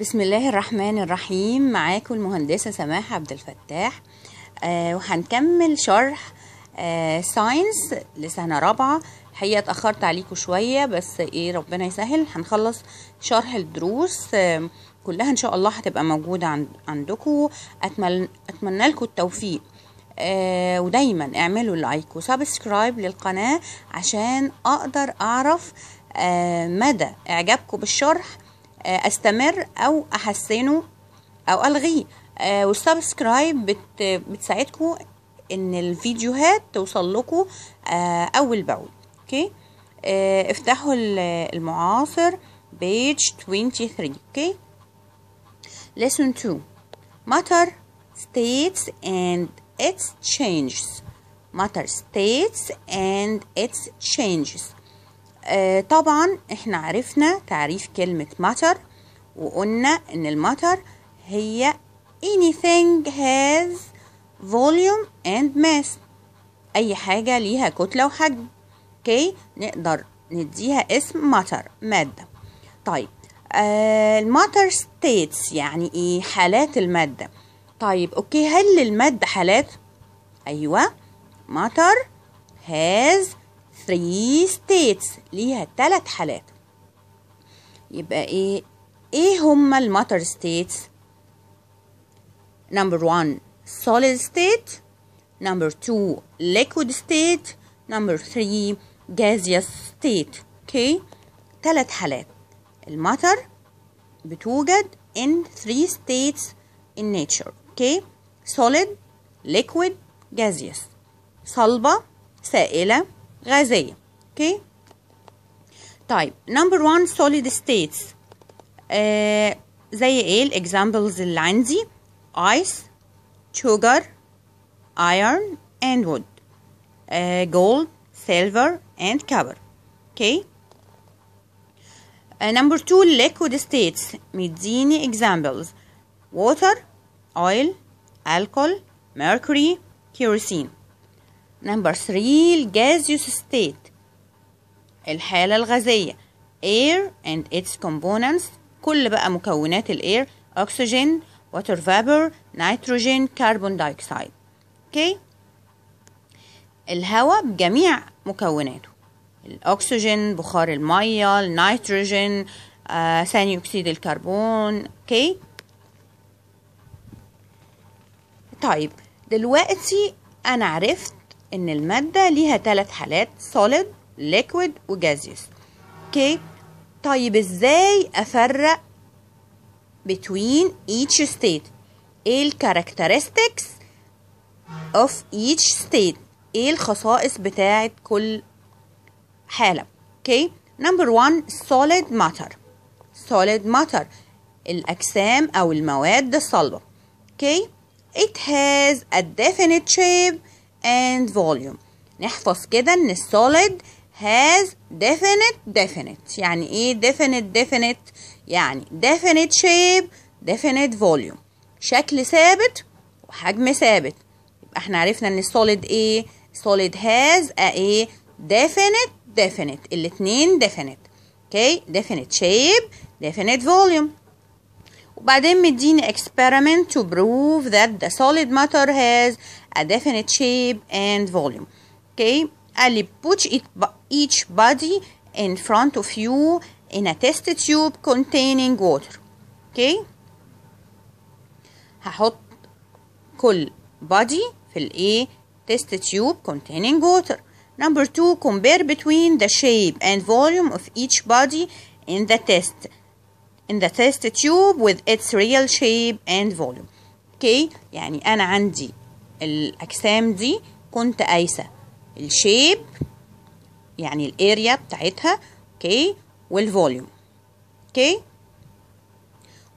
بسم الله الرحمن الرحيم معاكم المهندسة سماح عبد الفتاح آه وهنكمل شرح آه ساينس لسنة رابعة الحقيقة اتأخرت عليكم شوية بس ايه ربنا يسهل هنخلص شرح الدروس آه كلها ان شاء الله هتبقى موجودة عند عندكم أتمنى, أتمنى لكم التوفيق آه ودايما اعملوا لايك وسبسكرايب للقناة عشان اقدر اعرف آه مدى اعجابكم بالشرح آه، استمر او احسنه او الغيه آه، والسبسكرايب بت بتساعدكم ان الفيديوهات توصل لكم آه، اول باول اوكي افتحوا المعاصر page 23 اوكي lesson 2 matter states and its changes matter states and its changes آه، طبعا احنا عرفنا تعريف كلمة matter وقلنا ان الماتر هي anything has volume and mass اي حاجة ليها كتلة وحجم اوكي نقدر نديها اسم matter مادة طيب آه الماتر ستيتس يعني ايه حالات المادة طيب اوكي هل للمادة حالات ايوه matter has 3 states ليها ثلاث حالات يبقى ايه ايه هما الماتر states number one solid state number two liquid state number three gaseous state اوكي okay. ثلاث حالات المطر بتوجد in 3 states in nature اوكي okay. solid liquid gaseous صلبة سائلة غازية اوكي طيب نمبر 1 solid states They زي ايه الاكزامبلز اللي عندي ice sugar iron and wood uh, gold silver and copper okay uh, number 2 liquid states مديني examples water oil alcohol mercury kerosene نمبر 3 الجازيوس state الحالة الغازية air and its components كل بقى مكونات الاير oxygen water vapor nitrogen carbon dioxide okay الهواء بجميع مكوناته الأكسجين بخار المية النيتروجين آه، ثاني أكسيد الكربون اوكي طيب دلوقتي أنا عرفت إن المادة ليها ثلاث حالات solid liquid gaseous okay. طيب ازاي افرق between each state ايه الكاركترستكس of each state ايه الخصائص بتاعه كل حاله okay. نمبر 1 solid matter solid matter الاجسام او المواد الصلبه okay. it has a definite shape and volume نحفظ كده ان solid has definite definite يعني ايه definite definite يعني definite shape definite volume شكل ثابت وحجم ثابت يبقى احنا عرفنا ان solid ايه solid has a ايه definite definite الاتنين definite okay definite shape definite volume وبعدين مديني experiment to prove that the solid matter has a definite shape and volume okay قال لي put each body in front of you in a test tube containing water okay هحط كل body في الايه test tube containing water number two compare between the shape and volume of each body in the test in the test tube with its real shape and volume اوكي يعني انا عندي الاجسام دي كنت قايسه الشيب يعني الاريا بتاعتها اوكي والفوليوم اوكي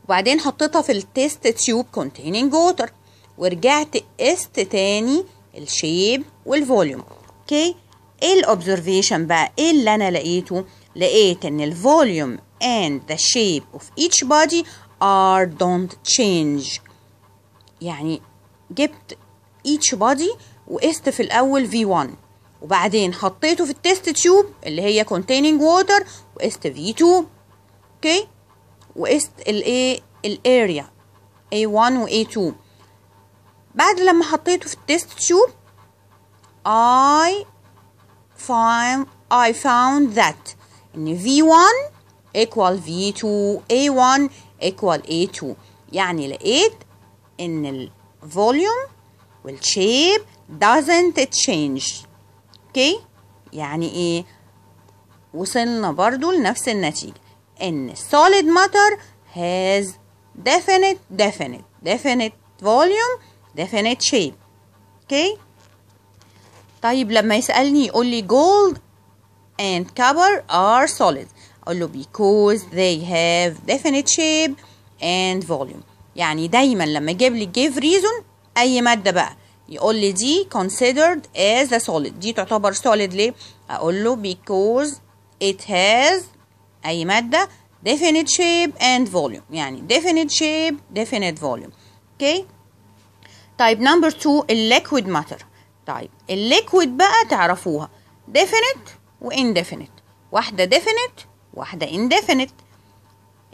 وبعدين حطيتها في test تيوب كونتيننج ووتر ورجعت قست تاني الشيب والفوليوم اوكي ايه الاوبزرفيشن بقى ايه اللي انا لقيته لقيت ان الفوليوم and the shape of each body are don't change يعني جبت each body وقست في الأول V1 وبعدين حطيته في التست تيوب اللي هي containing water وقست V2 اوكي okay. وقست الايه الاريا A1 و A2 بعد لما حطيته في التست تيوب I found I found that ان V1 equal V2 A1 equal A2 يعني لقيت إن the volume وال shape doesn't change okay يعني إيه وصلنا برضو لنفس النتيجة إن solid matter has definite definite definite volume definite shape okay طيب لما يسألني يقول لي gold and copper are solid. اقول له because they have definite shape and volume يعني دايما لما يجيب لي give reason اي ماده بقى يقول لي دي considered as a solid دي تعتبر solid ليه اقول له because it has اي ماده definite shape and volume يعني definite shape definite volume اوكي okay. طيب number two liquid matter طيب الليكويد بقى تعرفوها definite و indefinite واحدة definite واحدة indefinite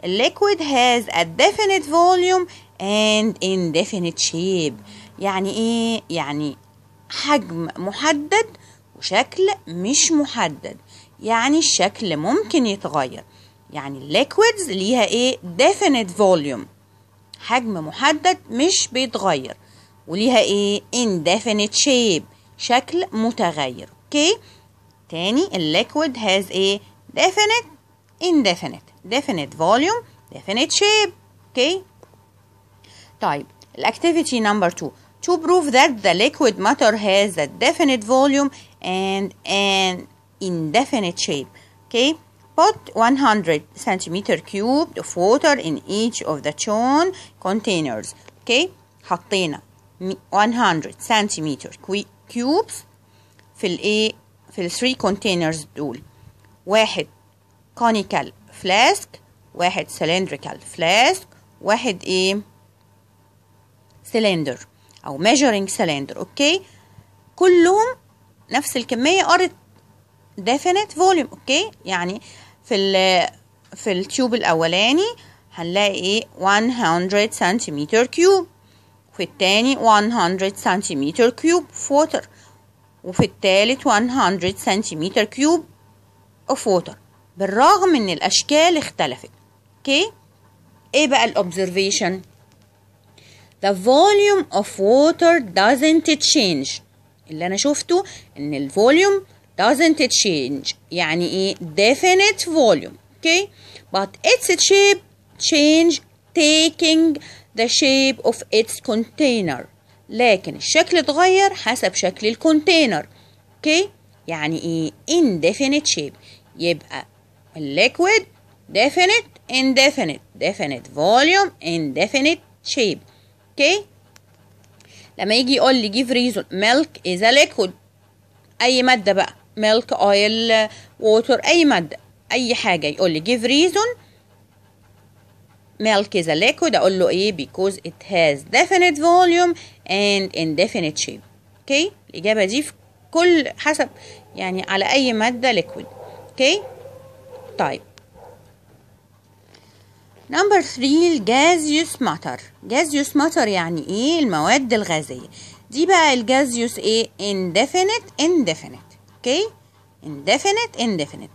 liquid has a definite volume and indefinite shape يعني ايه يعني حجم محدد وشكل مش محدد يعني الشكل ممكن يتغير يعني liquids ليها ايه definite volume حجم محدد مش بيتغير وليها ايه indefinite shape شكل متغير اوكي okay. تاني الليكويد has a definite indefinite definite volume definite shape okay Type activity number two to prove that the liquid matter has a definite volume and an indefinite shape okay Put 100 centimeter cubed of water in each of the shown containers. Okay? 100 centimeter cubes في الايه في 3 containers دول. واحد كونيكال فلاسك واحد سلندريكال فلاسك واحد ايه سلندر او measuring سلندر اوكي كلهم نفس الكميه are definite volume اوكي يعني في ال في التيوب الاولاني هنلاقي ايه 100 سنتيمتر كيوب في التاني 100 سنتيمتر كيوب فوتر وفي التالت 100 سنتيمتر كيوب فوتر بالرغم ان الاشكال اختلفت اوكي ايه بقى الاوبزرفيشن the volume of water doesn't change اللي انا شفته ان الفوليوم doesn't change يعني ايه definite volume okay but its shape change taking the shape of its container لكن الشكل اتغير حسب شكل الكونتينر اوكي okay. يعني ايه indefinite shape يبقى liquid definite indefinite definite volume indefinite shape okay لما يجي يقول لي give reason milk is a liquid اي ماده بقى milk oil water اي ماده اي حاجه يقول لي give reason milk is a liquid اقول له ايه because it has definite volume and indefinite shape اوكي okay. الاجابه دي في كل حسب يعني على اي ماده liquid اوكي okay. type. number 3 gaseous matter. Gaseous matter. يعني ايه المواد الغازية دي بقى الجازيوس ايه indefinite indefinite okay? indefinite indefinite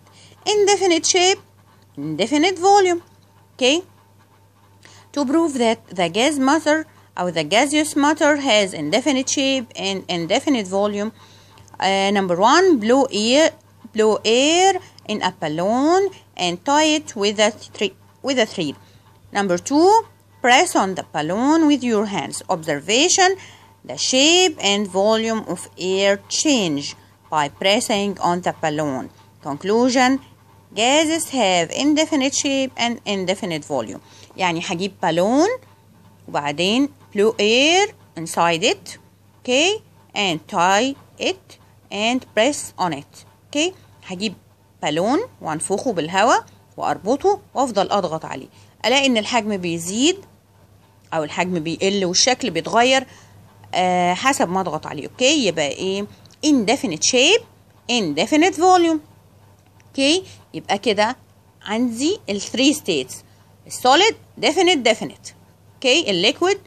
indefinite shape indefinite volume okay to prove that the gas matter or the gaseous matter has indefinite shape and indefinite volume uh, number one blue air blue air in a balloon and tie it with a, with a thread. Number two, press on the balloon with your hands. Observation the shape and volume of air change by pressing on the balloon. Conclusion gases have indefinite shape and indefinite volume يعني حجيب بالون وبعدين blow air inside it okay and tie it and press on it okay حجيب بالون وانفخه بالهواء واربطه وافضل اضغط عليه الاقي ان الحجم بيزيد او الحجم بيقل والشكل بيتغير آه حسب ما اضغط عليه اوكي يبقى ايه indefinite shape indefinite volume اوكي يبقى كده عندي الثري ستيتس السوليد definite definite اوكي الليكويد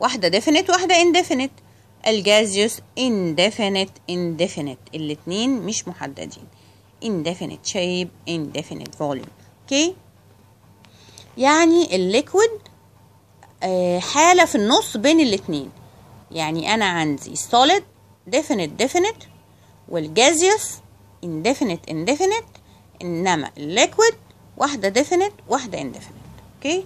واحده definite واحده indefinite الجازيوس indefinite indefinite الاتنين مش محددين indefinite shape indefinite volume اوكي يعني الليكويد حالة في النص بين الاتنين يعني أنا عندي solid definite definite والجازيوس indefinite indefinite إنما الليكويد واحدة definite واحدة indefinite اوكي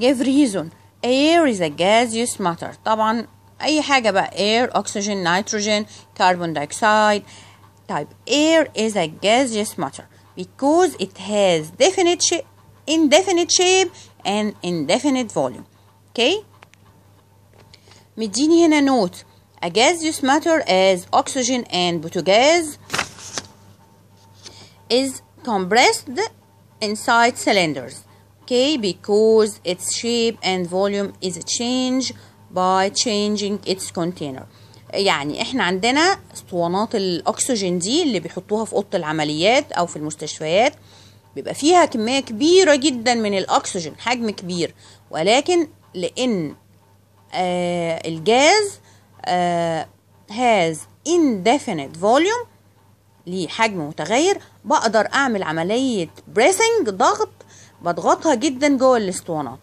give reason air is a gaseous matter طبعا أي حاجة بقى air oxygen nitrogen carbon dioxide type. Air is a gaseous matter because it has definite shape, indefinite shape and indefinite volume. Okay? مديني هنا note a gaseous matter as oxygen and butagaz is compressed inside cylinders okay because its shape and volume is changed by changing its container يعني احنا عندنا اسطوانات الاكسجين دي اللي بيحطوها في اوضه العمليات او في المستشفيات بيبقى فيها كميه كبيره جدا من الاكسجين حجم كبير ولكن لان آه الجاز آه هاز indefinite فوليوم ليه حجم متغير بقدر اعمل عمليه بريسنج ضغط بضغطها جدا جوه الاسطوانات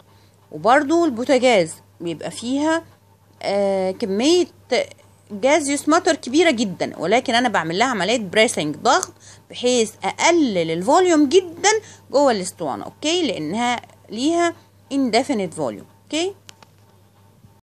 وبرده البوتاجاز بيبقى فيها آه كميه جازيوس ماتر كبيره جدا ولكن انا بعمل لها عمليه بريسنج ضغط بحيث اقلل الفوليوم جدا جوه الاسطوانه اوكي لانها ليها indefinite volume اوكي